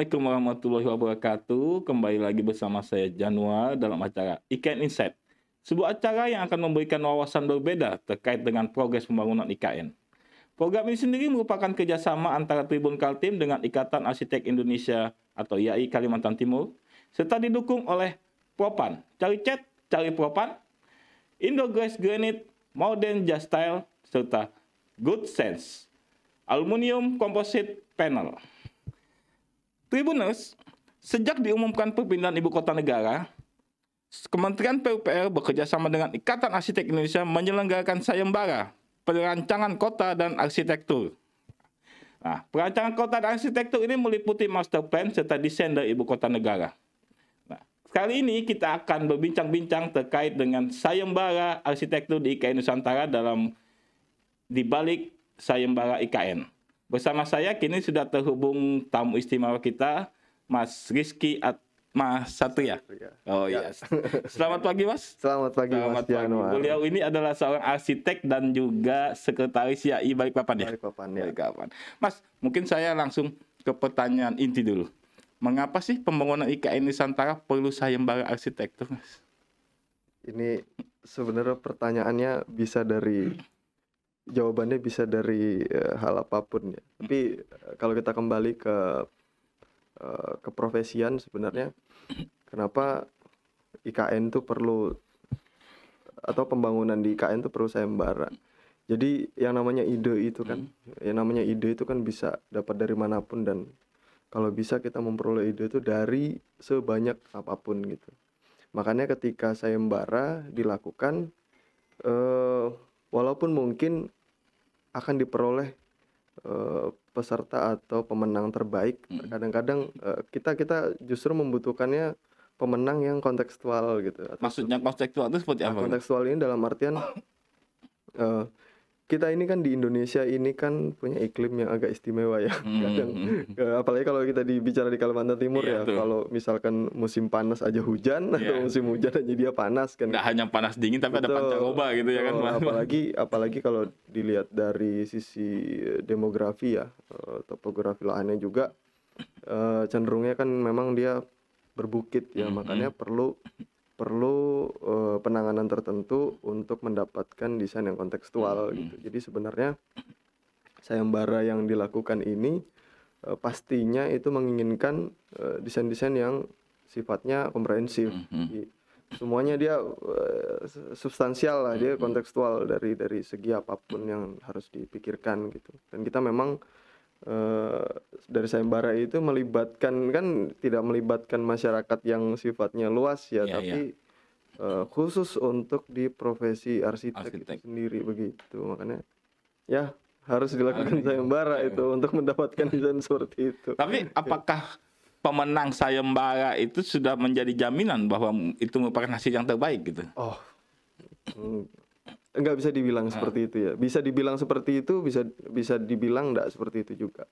Assalamualaikum warahmatullahi wabarakatuh. Kembali lagi bersama saya Januar dalam acara IKN Insight. Sebuah acara yang akan memberikan wawasan berbeda terkait dengan progres pembangunan IKN. Program ini sendiri merupakan kerjasama antara Tribun Kaltim dengan Ikatan Arsitek Indonesia atau IAI Kalimantan Timur, serta didukung oleh Propan, Cari Cat, Cari Propan, Indogress Granite, Modern Just Style, serta Good Sense, Aluminium Composite Panel. Tribuners, sejak diumumkan perpindahan ibu kota negara, Kementerian PUPR bekerja sama dengan Ikatan Arsitek Indonesia menyelenggarakan sayembara perancangan kota dan arsitektur. Nah, perancangan kota dan arsitektur ini meliputi master plan serta desain dari ibu kota negara. Nah, kali ini kita akan berbincang-bincang terkait dengan sayembara arsitektur di IKN Nusantara dalam dibalik sayembara IKN. Bersama saya kini sudah terhubung tamu istimewa kita, Mas Rizky At Mas Satria. Oh, ya. Oh iya. Selamat pagi Mas. Selamat pagi Selamat Mas pagi. Beliau ini adalah seorang arsitek dan juga sekretaris YAI Balikpapan ya. Balikpapan ya. Balikpapan. Mas, mungkin saya langsung ke pertanyaan inti dulu. Mengapa sih pembangunan IKN Nusantara perlu sayembara arsitektur, Mas? Ini sebenarnya pertanyaannya bisa dari jawabannya bisa dari uh, hal apapun ya. Tapi uh, kalau kita kembali ke uh, eh, keprofesian sebenarnya kenapa IKN itu perlu atau pembangunan di IKN itu perlu sayembara. Jadi yang namanya ide itu kan, hmm. yang namanya ide itu kan bisa dapat dari manapun dan kalau bisa kita memperoleh ide itu dari sebanyak apapun gitu. Makanya ketika sayembara dilakukan eh, walaupun mungkin akan diperoleh uh, peserta atau pemenang terbaik. Hmm. Kadang-kadang uh, kita kita justru membutuhkannya pemenang yang kontekstual gitu. Maksudnya kontekstual itu seperti apa? kontekstual ini dalam artian uh, kita ini kan di Indonesia ini kan punya iklim yang agak istimewa ya hmm. hmm kadang hmm. Eh, apalagi kalau kita dibicara di Kalimantan Timur iya, ya tuh. kalau misalkan musim panas aja hujan yeah. atau musim hujan aja dia panas kan nggak hanya panas dingin tapi Betul. ada pancaroba gitu ya kan oh, apalagi apalagi kalau dilihat dari sisi eh, demografi ya eh, topografi lahannya juga cenderungnya kan memang dia berbukit ya mm -hmm. makanya hmm. perlu perlu uh, penanganan tertentu untuk mendapatkan desain yang kontekstual hmm. gitu. Jadi sebenarnya sayembara yang dilakukan ini uh, pastinya itu menginginkan desain eh, desain-desain yang sifatnya komprehensif. Hmm. Jadi, semuanya dia uh, substansial lah, dia hmm. kontekstual dari dari segi apapun yang harus dipikirkan gitu. Dan kita memang Eh, dari sayembara itu melibatkan kan tidak melibatkan masyarakat yang sifatnya luas ya, ya tapi ya. Uh, khusus untuk di profesi arsitek, arsitek. Itu sendiri begitu makanya ya harus dilakukan sayembara itu iya. untuk mendapatkan desain seperti itu. Tapi iya. apakah pemenang sayembara itu sudah menjadi jaminan bahwa itu merupakan hasil yang terbaik gitu? Oh, mm, nggak bisa dibilang nah. seperti itu ya bisa dibilang seperti itu bisa bisa dibilang nggak seperti itu juga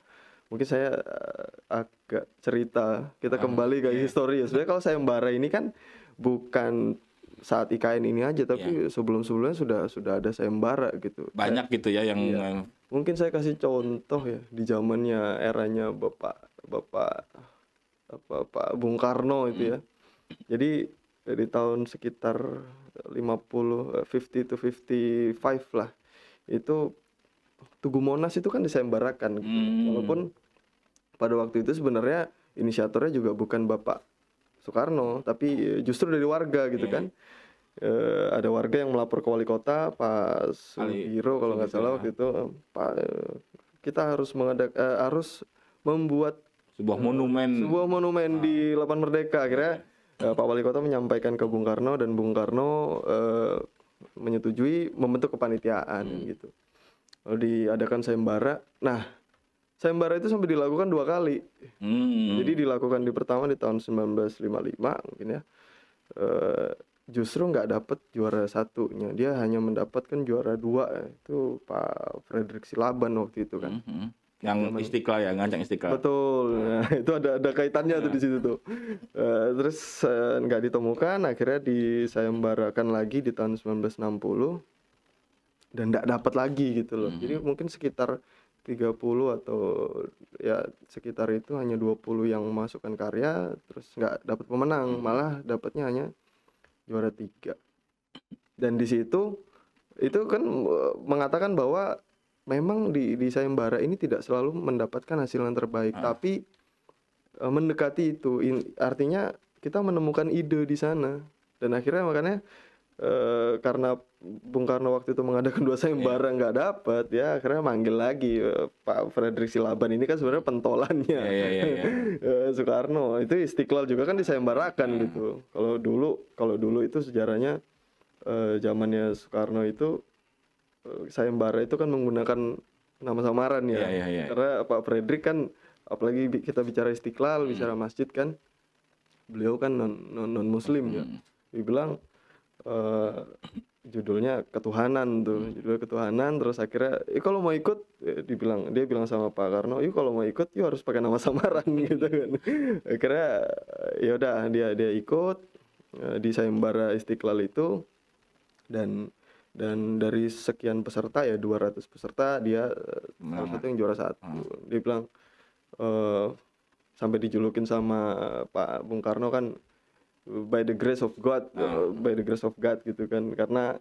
mungkin saya uh, agak cerita kita ah, kembali ke yeah. histori ya sebenarnya kalau saya membara ini kan bukan saat IKN ini aja tapi yeah. sebelum sebelumnya sudah sudah ada saya membara gitu banyak saya, gitu ya yang iya. mungkin saya kasih contoh ya di zamannya eranya bapak bapak apa Pak Bung Karno itu ya hmm. jadi dari tahun sekitar 50 50 eh, to 55 lah itu Tugu Monas itu kan disembarakan gitu. hmm. walaupun pada waktu itu sebenarnya inisiatornya juga bukan Bapak Soekarno tapi justru dari warga gitu hmm. kan e, ada warga yang melapor ke wali kota Pak Sugiro kalau nggak salah ya. waktu itu eh, Pak kita harus mengadak eh, harus membuat sebuah monumen sebuah monumen ah. di Lapan Merdeka akhirnya uh, Pak Wali Kota menyampaikan ke Bung Karno dan Bung Karno uh, menyetujui membentuk kepanitiaan hmm. gitu. Lalu diadakan sayembara. Nah, sayembara itu sampai dilakukan dua kali. Hmm. Jadi dilakukan di pertama di tahun 1955 mungkin ya. Uh, justru nggak dapat juara satunya dia hanya mendapatkan juara dua itu Pak Frederick Silaban waktu itu kan mm -hmm. hmm yang istiqlal ya ngancang istiqlal betul nah, itu ada ada kaitannya nah. tuh di situ tuh uh, terus eh, nggak uh, ditemukan akhirnya di disayembarakan lagi di tahun 1960 dan nggak dapat lagi gitu loh hmm. jadi mungkin sekitar 30 atau ya sekitar itu hanya 20 yang memasukkan karya terus nggak dapat pemenang hmm. malah dapatnya hanya juara tiga dan di situ itu kan eh, mengatakan bahwa memang di di sayembara ini tidak selalu mendapatkan hasil yang terbaik, ah. tapi uh, mendekati itu in, artinya kita menemukan ide di sana dan akhirnya makanya uh, karena Bung Karno waktu itu mengadakan dua sayembara iya. nggak yeah. dapat ya akhirnya manggil lagi e, Pak Frederick Silaban ini kan sebenarnya pentolannya yeah, yeah, yeah, yeah. Soekarno itu Istiqlal juga kan disayembarakan yeah. Hmm. gitu kalau dulu kalau dulu itu sejarahnya zamannya Soekarno itu Eh, sayembara itu kan menggunakan nama samaran ya. Yeah, yeah, yeah. Karena Pak Fredrik kan apalagi kita bicara Istiqlal, hmm. bicara masjid kan beliau kan non non, non muslim ya. hmm. ya. Dibilang uh, judulnya ketuhanan tuh, hmm. judul ketuhanan terus akhirnya eh kalau mau ikut ya, dibilang dia bilang sama Pak Karno, "Yuk kalau mau ikut yuk harus pakai nama samaran." gitu kan. akhirnya ya udah dia dia ikut uh, di sayembara Istiqlal itu dan dan dari sekian peserta ya 200 peserta dia eh, nah, salah satu yang juara satu nah. dia bilang uh, sampai dijulukin sama Pak Bung Karno kan by the grace of God nah. by the grace of God gitu kan karena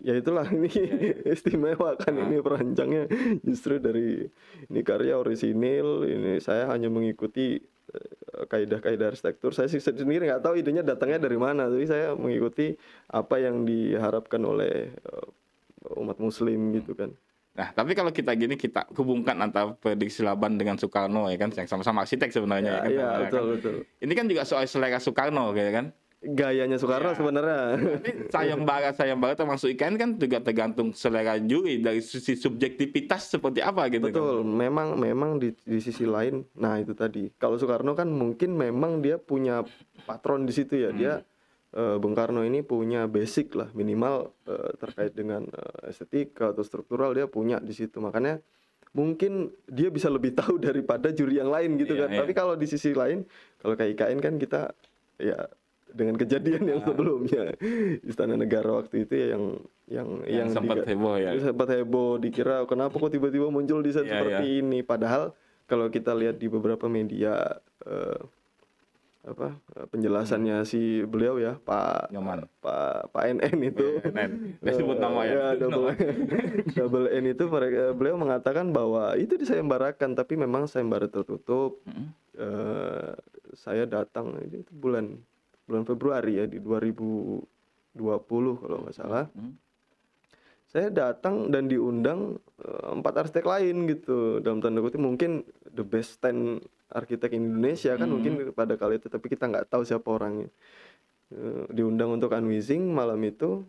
ya itulah ini yeah. Ya. istimewa kan nah. ini perancangnya justru dari ini karya orisinil ini saya hanya mengikuti Eh, kaidah-kaidah arsitektur saya sendiri nggak tahu idenya datangnya dari mana tapi saya mengikuti apa yang diharapkan oleh eh, umat muslim hmm. gitu kan nah tapi kalau kita gini kita hubungkan antara prediksi Laban dengan Soekarno ya kan yang sama-sama arsitek sebenarnya ya, ya kan, ya, betul, kan? betul. ini kan juga soal selera Soekarno gitu kan gayanya Soekarno ya. sebenarnya. sayang banget, sayang banget termasuk ikan kan juga tergantung selera juri dari sisi subjektivitas seperti apa gitu. Kan. Betul, kan? memang memang di, di sisi lain. Nah itu tadi kalau Soekarno kan mungkin memang dia punya patron di situ ya hmm. dia. Uh, eh, Bung Karno ini punya basic lah minimal uh, terkait dengan uh, eh, estetika atau struktural dia punya di situ makanya mungkin dia bisa lebih tahu daripada juri yang lain gitu ya, kan Ya. tapi kalau di sisi lain kalau kayak IKN kan kita ya dengan kejadian yang ah. sebelumnya istana negara waktu itu ya yang yang yang, yang sempat heboh ya sempat heboh dikira kenapa kok tiba-tiba muncul desain iya, yeah, seperti yeah. ini padahal kalau kita lihat di beberapa media uh, apa penjelasannya hmm. si beliau ya Pak Nyoman. Pak Pak NN itu NN. sebut nama ya, ya double, double N itu mereka beliau mengatakan bahwa itu disayembarakan tapi memang sayembara tertutup hmm. uh, saya datang itu bulan bulan Februari ya di 2020 kalau nggak salah hmm. saya datang dan diundang eh, empat arsitek lain gitu dalam tanda kutip mungkin the best ten arsitek Indonesia kan hmm. mungkin pada kali itu tapi kita nggak tahu siapa orangnya eh, diundang untuk unwizing malam itu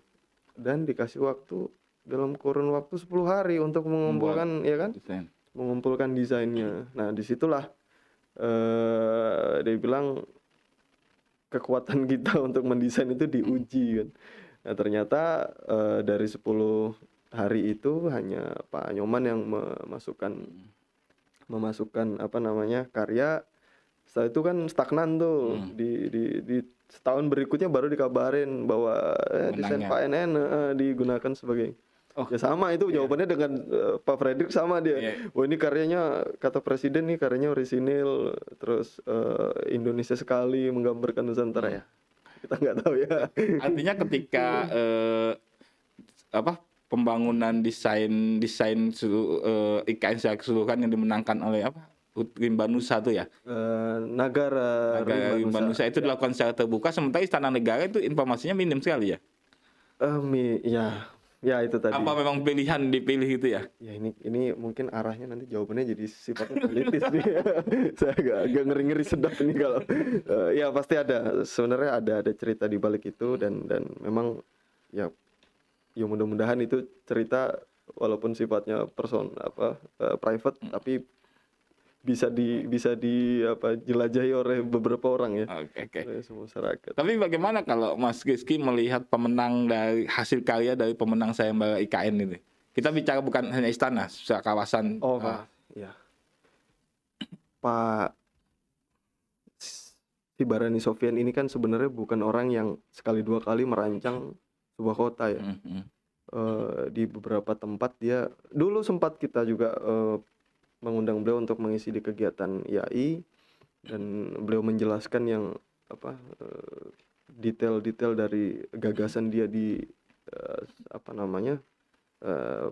dan dikasih waktu dalam kurun waktu 10 hari untuk mengumpulkan Membuat ya kan desain. mengumpulkan desainnya nah disitulah eh uh, dia bilang kekuatan kita untuk mendesain itu diuji hmm. kan nah ternyata uh, dari 10 hari itu hanya Pak Nyoman yang memasukkan hmm. memasukkan apa namanya karya setelah itu kan stagnan tuh hmm. di, di di setahun berikutnya baru dikabarin bahwa eh, desain Pak NN eh, eh, digunakan sebagai Oh. Ya sama itu yeah. jawabannya dengan uh, Pak Fredrik sama dia. Yeah. Oh, Wah ini karyanya kata presiden nih karyanya orisinil terus uh, Indonesia sekali menggambarkan Nusantara ya. Iya. Kita nggak tahu ya. Artinya ketika uh, apa pembangunan desain desain uh, IKN secara keseluruhan yang dimenangkan oleh apa Rimba Nusa itu ya? Uh, Nagara, Nagara Rimba Nusa itu dilakukan secara terbuka, sementara Istana Negara itu informasinya minim sekali ya? Um, ya Ya itu tadi. Apa memang pilihan dipilih itu ya? Ya ini ini mungkin arahnya nanti jawabannya jadi sifatnya politis nih. Saya agak, agak ngeri ngeri sedap ini kalau uh, ya pasti ada. Sebenarnya ada ada cerita di balik itu dan dan memang ya ya mudah-mudahan itu cerita walaupun sifatnya person apa uh, private hmm. tapi bisa di bisa di apa jelajahi oleh beberapa orang ya. Oke okay, oke. Semua masyarakat. Tapi bagaimana kalau Mas Rizky melihat pemenang dari hasil karya dari pemenang saya Mbak IKN ini? Kita bicara bukan hanya istana, kawasan. Oh, uh, ya. Pak Sibarani Sofian ini kan sebenarnya bukan orang yang sekali dua kali merancang sebuah kota ya. Mm -hmm. uh, di beberapa tempat dia dulu sempat kita juga uh, mengundang beliau untuk mengisi di kegiatan IAI dan beliau menjelaskan yang apa eh, detail-detail dari gagasan dia di eh, apa namanya eh,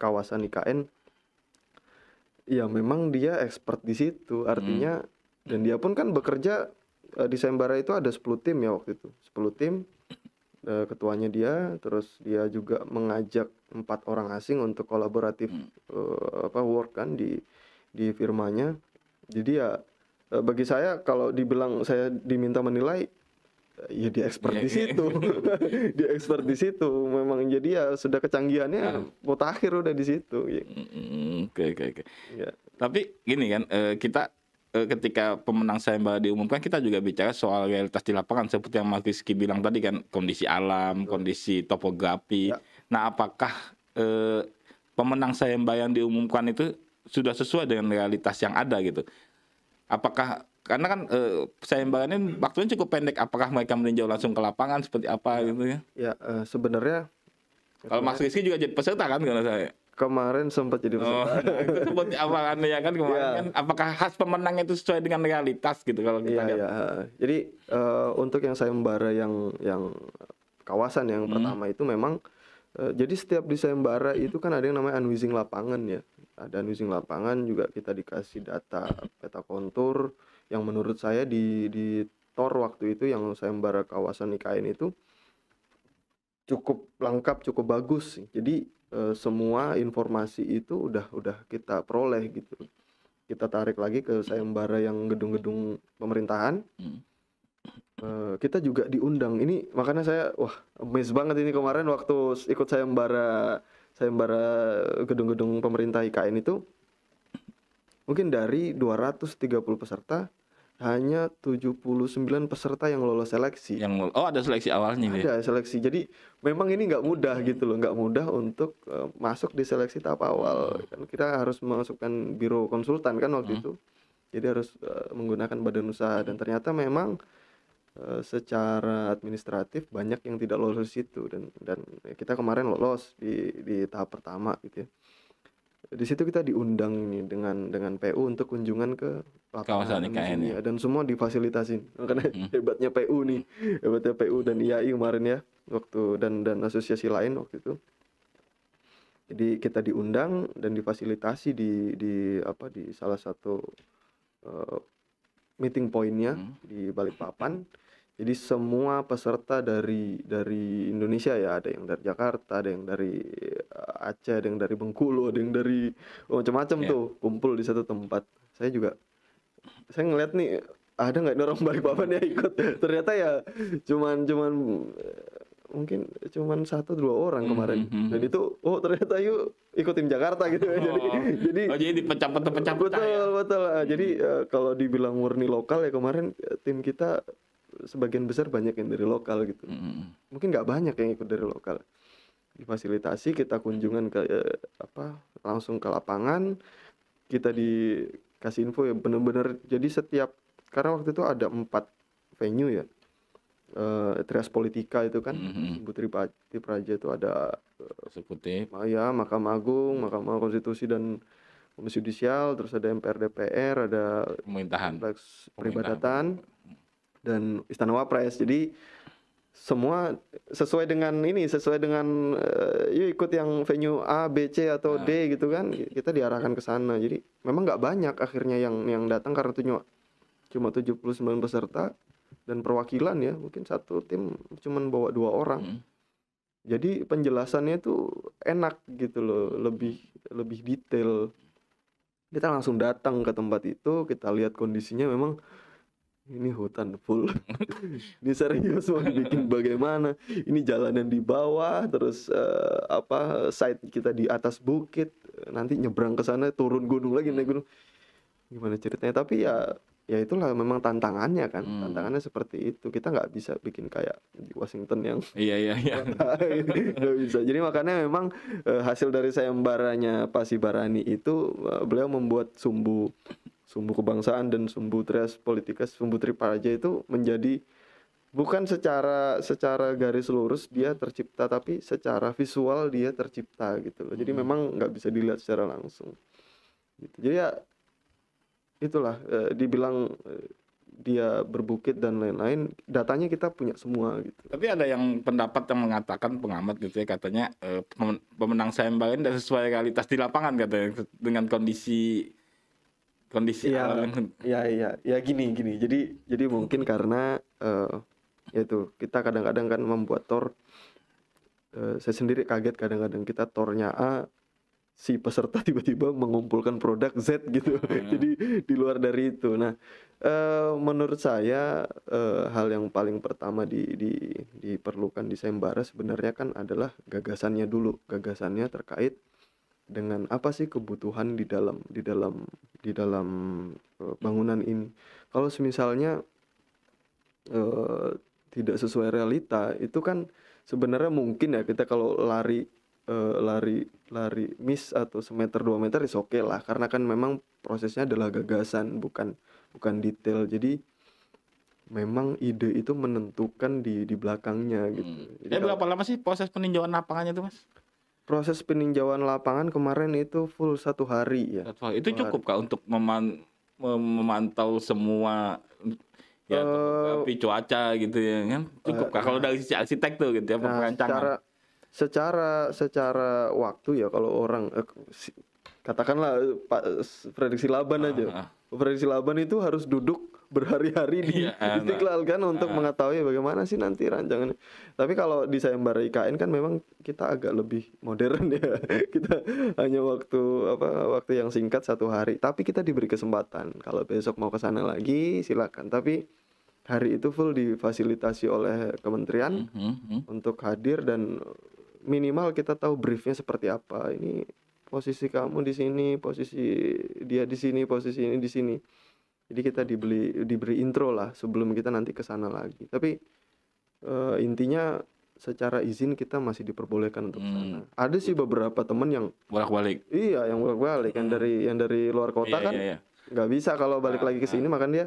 kawasan IKN ya memang dia expert di situ artinya hmm. dan dia pun kan bekerja di Sembara itu ada 10 tim ya waktu itu 10 tim uh, ketuanya dia terus dia juga mengajak empat orang asing untuk kolaboratif hmm. uh, apa work kan di di firmanya jadi ya uh, bagi saya kalau dibilang saya diminta menilai ya dia expert di iya, iya. situ dia expert di situ memang jadi ya sudah kecanggihannya nah. mau udah di situ ya. hmm, hmm, oke oke oke ya. tapi gini kan kita Eh, ketika pemenang Sayembara diumumkan kita juga bicara soal realitas di lapangan seperti yang Mas Rizky bilang tadi kan kondisi alam, Betul. kondisi topografi. Ya. Nah, apakah eh, pemenang Sayembara yang diumumkan itu sudah sesuai dengan realitas yang ada gitu? Apakah karena kan eh, Sayembara ini waktunya cukup pendek, apakah mereka meninjau langsung ke lapangan seperti apa ya. gitu ya? Ya, eh, sebenarnya kalau Mas Rizky juga jadi peserta kan kalau saya kemarin sempat jadi oh, peserta. Oh, itu apa ya kan kemarin yeah. kan apakah khas pemenang itu sesuai dengan realitas gitu kalau kita yeah, lihat. Yeah. Jadi uh, untuk yang sayembara yang yang kawasan yang hmm. pertama itu memang uh, jadi setiap di sayembara itu kan ada yang namanya unwising lapangan ya. Ada unwising lapangan juga kita dikasih data peta kontur yang menurut saya di di Tor waktu itu yang sayembara kawasan IKN itu cukup lengkap, cukup bagus. Jadi Eh, semua informasi itu udah udah kita peroleh gitu kita tarik lagi ke sayembara yang gedung-gedung pemerintahan hmm. uh, kita juga diundang ini makanya saya wah amazed banget ini kemarin waktu ikut sayembara sayembara gedung-gedung pemerintah IKN itu mungkin dari 230 peserta hanya 79 peserta yang lolos seleksi. Yang oh ada seleksi awalnya gitu ya? Ada ya? seleksi. Jadi memang ini nggak mudah gitu loh, nggak mudah untuk uh, masuk di seleksi tahap awal. Kan kita harus memasukkan biro konsultan kan waktu hmm. itu. Jadi harus uh, menggunakan badan usaha dan ternyata memang uh, secara administratif banyak yang tidak lolos itu dan dan kita kemarin lolos di di tahap pertama gitu ya di situ kita diundang ini dengan dengan PU untuk kunjungan ke kawasan IKN ya? ya. dan semua difasilitasi hmm. karena hmm. hebatnya PU nih hebatnya PU dan IAI kemarin ya waktu dan dan asosiasi lain waktu itu jadi kita diundang dan difasilitasi di di apa di salah satu uh, meeting pointnya hmm. di Balikpapan jadi semua peserta dari dari Indonesia ya, ada yang dari Jakarta, ada yang dari eh, Aceh, ada yang dari Bengkulu, ada yang dari oh, macam-macam yeah. tuh kumpul di satu tempat. Saya juga saya ngeliat nih ada nggak orang balik papan ya ikut. Ternyata ya cuman cuman eh, mungkin cuman satu dua orang hmm, kemarin mm -hmm. dan itu oh ternyata yuk ikut tim Jakarta gitu oh. jadi jadi oh, jadi oh, dipecah-pecah pecah betul ya? betul mm -hmm. jadi eh, kalau dibilang murni lokal ya kemarin tim kita sebagian besar banyak yang dari lokal gitu mm. mungkin nggak banyak yang ikut dari lokal difasilitasi kita kunjungan ke eh, apa langsung ke lapangan kita dikasih info ya bener-bener jadi setiap karena waktu itu ada empat venue ya eh, trias politika itu kan mm-hmm. Putri Pati Praja itu ada uh, eksekutif ya Mahkamah Agung Mahkamah Konstitusi dan Komisi Yudisial terus ada MPR DPR ada pemerintahan peribadatan dan Istana Wapres. Jadi semua sesuai dengan ini, sesuai dengan uh, yuk ikut yang venue A, B, C atau D nah. gitu kan. Kita diarahkan ke sana. Jadi memang nggak banyak akhirnya yang yang datang karena tuh cuma 79 peserta dan perwakilan ya, mungkin satu tim cuman bawa dua orang. Hmm. Jadi penjelasannya itu enak gitu loh, lebih lebih detail. Kita langsung datang ke tempat itu, kita lihat kondisinya memang ini hutan full ini serius mau dibikin bagaimana ini jalan yang di bawah terus uh, apa site kita di atas bukit nanti nyebrang ke sana turun gunung lagi naik gunung gimana ceritanya tapi ya ya itulah memang tantangannya kan hmm. tantangannya seperti itu kita nggak bisa bikin kayak di Washington yang iya iya iya nggak bisa jadi makanya memang eh, hasil dari sayembaranya Pak Sibarani itu eh, beliau membuat sumbu sumbu kebangsaan dan sumbu tres politikas sumbu triparaja itu menjadi bukan secara secara garis lurus dia tercipta tapi secara visual dia tercipta gitu loh jadi hmm. memang nggak bisa dilihat secara langsung gitu jadi ya itulah e, dibilang e, dia berbukit dan lain-lain datanya kita punya semua gitu tapi ada yang pendapat yang mengatakan pengamat gitu ya katanya e, pemenang sayembara tidak sesuai realitas di lapangan katanya dengan kondisi kondisi ya, alam ya ya ya gini gini jadi jadi mungkin karena uh, eh, yaitu kita kadang-kadang kan membuat tor uh, eh, saya sendiri kaget kadang-kadang kita tornya A si peserta tiba-tiba mengumpulkan produk Z gitu hmm. jadi di luar dari itu nah uh, menurut saya uh, hal yang paling pertama di, di diperlukan di Sembara sebenarnya kan adalah gagasannya dulu gagasannya terkait dengan apa sih kebutuhan di dalam di dalam di dalam e, bangunan ini kalau misalnya uh, e, tidak sesuai realita itu kan sebenarnya mungkin ya kita kalau lari uh, lari lari miss atau semeter dua meter is oke okay lah karena kan memang prosesnya adalah gagasan bukan bukan detail jadi memang ide itu menentukan di di belakangnya gitu. Hmm. Jadi ya, berapa lama sih proses peninjauan lapangannya itu mas? proses peninjauan lapangan kemarin itu full satu hari ya. Satu hari. Itu cukup kak untuk meman memantau semua ya uh, eh, tapi cuaca gitu ya kan cukup uh, kalau dari sisi arsitek tuh gitu ya nah, perancangan. Secara, secara secara waktu ya kalau orang eh, katakanlah pak prediksi laban uh, aja. Uh. Prediksi laban itu harus duduk berhari-hari di ya, Istiqlal kan untuk mengetahui bagaimana sih nanti rancangannya. Tapi kalau di sayembara IKN kan memang kita agak lebih modern ya. kita hanya waktu apa waktu yang singkat satu hari, tapi kita diberi kesempatan. Kalau besok mau ke sana lagi silakan. Tapi hari itu full difasilitasi oleh kementerian mm -hmm. untuk hadir dan minimal kita tahu briefnya seperti apa. Ini posisi kamu di sini, posisi dia di sini, posisi ini di sini jadi kita dibeli diberi intro lah sebelum kita nanti ke sana lagi tapi uh, intinya secara izin kita masih diperbolehkan untuk hmm. sana. Ada sih beberapa temen yang bolak-balik. Iya, yang bolak-balik yang dari yang dari luar kota yeah, kan iya, yeah, nggak bisa kalau balik nah, lagi ke nah. sini, nah. makan dia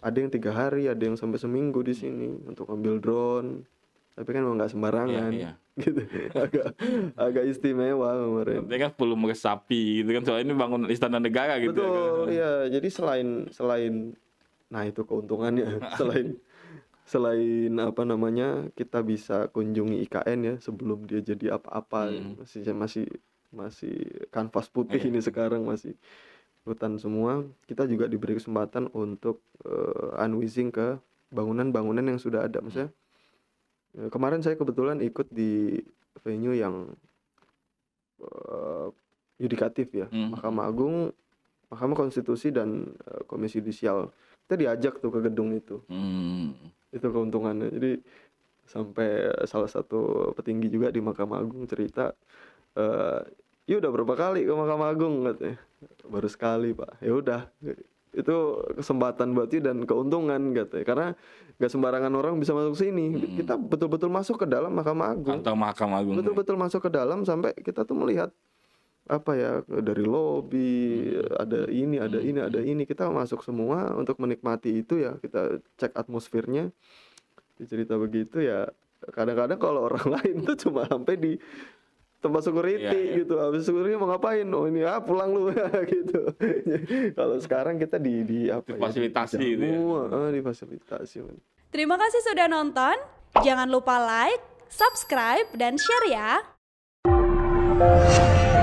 ada yang tiga hari, ada yang sampai seminggu di sini untuk ambil drone. Tapi kan nggak sembarangan. yeah, yeah gitu agak agak istimewa kemarin dia kan belum meresapi gitu kan soalnya ini bangun istana negara gitu ya betul ya, jadi selain selain nah itu keuntungannya selain selain apa namanya kita bisa kunjungi IKN ya sebelum dia jadi apa-apa hmm. masih masih masih kanvas putih eh. ini sekarang masih hutan semua kita juga diberi kesempatan untuk uh, eh, unwising ke bangunan-bangunan yang sudah ada maksudnya Eh, kemarin saya kebetulan ikut di venue yang uh, yudikatif ya hmm. Mahkamah Agung Mahkamah Konstitusi dan uh, Komisi Yudisial kita diajak tuh ke gedung itu hmm. itu keuntungannya jadi sampai salah satu petinggi juga di Mahkamah Agung cerita uh, ya udah berapa kali ke Mahkamah Agung katanya baru sekali pak ya udah itu kesempatan buat you dan keuntungan gitu ya. karena nggak sembarangan orang bisa masuk sini hmm. kita betul-betul masuk ke dalam Mahkamah Agung atau Mahkamah Agung ya. betul-betul masuk ke dalam sampai kita tuh melihat apa ya dari lobi hmm. ada ini ada hmm. ini ada ini kita masuk semua untuk menikmati itu ya kita cek atmosfernya cerita begitu ya kadang-kadang kalau orang lain tuh cuma sampai di tempat security yeah, yeah. gitu habis security mau ngapain oh ini ah pulang lu gitu kalau sekarang kita di di apa ya, difasilitasi gitu ya? itu ya. Ah, ah, difasilitasi terima kasih sudah nonton jangan lupa like subscribe dan share ya